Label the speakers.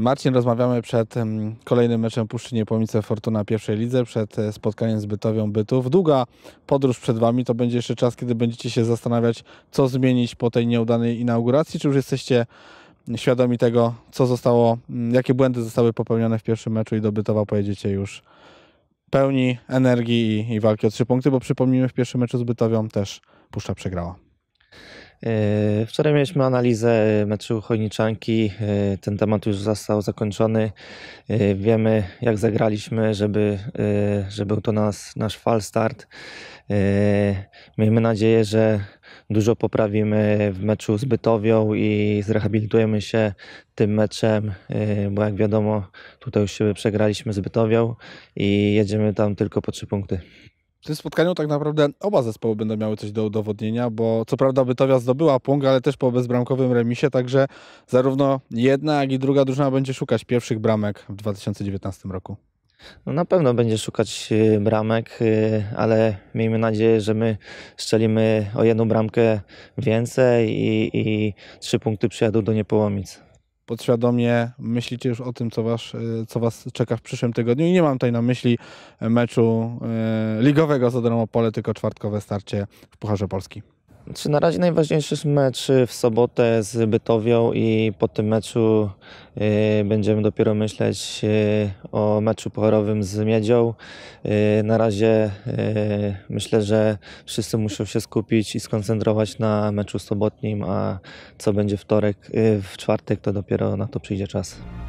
Speaker 1: Marcin, rozmawiamy przed kolejnym meczem Puszczynie Pomice Fortuna pierwszej lidze, przed e, spotkaniem z Bytowią Bytów. Długa podróż przed Wami, to będzie jeszcze czas, kiedy będziecie się zastanawiać, co zmienić po tej nieudanej inauguracji, czy już jesteście świadomi tego, co zostało, jakie błędy zostały popełnione w pierwszym meczu i do Bytowa pojedziecie już pełni energii i, i walki o trzy punkty, bo przypomnijmy, w pierwszym meczu z Bytowią też Puszcza przegrała.
Speaker 2: E, wczoraj mieliśmy analizę e, meczu Chojniczanki. E, ten temat już został zakończony. Wiemy, jak zagraliśmy, żeby, że był to nas, nasz fal start. Miejmy nadzieję, że dużo poprawimy w meczu z Bytowią i zrehabilitujemy się tym meczem, bo jak wiadomo, tutaj już się przegraliśmy z Bytowią i jedziemy tam tylko po trzy punkty.
Speaker 1: W tym spotkaniu tak naprawdę oba zespoły będą miały coś do udowodnienia, bo co prawda Bytowia zdobyła punkt, ale też po bezbramkowym remisie, także zarówno jedna, jak i druga drużyna będzie szukać pierwszych bramek w 2019 roku.
Speaker 2: No na pewno będzie szukać y, bramek, y, ale miejmy nadzieję, że my strzelimy o jedną bramkę więcej
Speaker 1: i, i trzy punkty przyjadą do Niepołomic podświadomie myślicie już o tym, co was, e, co was czeka w przyszłym tygodniu. I nie mam tutaj na myśli e, meczu e, ligowego z Odrą Opole, tylko czwartkowe starcie w Pucharze Polski. Czy na razie najważniejszy
Speaker 2: jest mecz y, w sobotę z Bytowią i po tym meczu y, będziemy dopiero myśleć y, o meczu pochorowym z Miedzią. na razie myślę, że wszyscy muszą się skupić i skoncentrować na meczu sobotnim, a co będzie wtorek, w czwartek to dopiero na to przyjdzie czas.